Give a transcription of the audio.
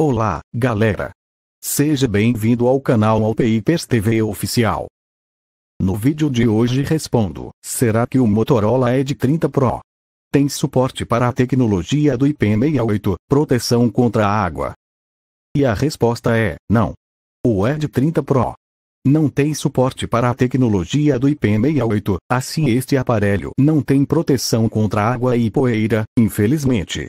Olá, galera! Seja bem-vindo ao canal Alpipers TV Oficial. No vídeo de hoje respondo, será que o Motorola Edge 30 Pro tem suporte para a tecnologia do IP68, proteção contra a água? E a resposta é, não. O Edge 30 Pro não tem suporte para a tecnologia do IP68, assim este aparelho não tem proteção contra água e poeira, infelizmente.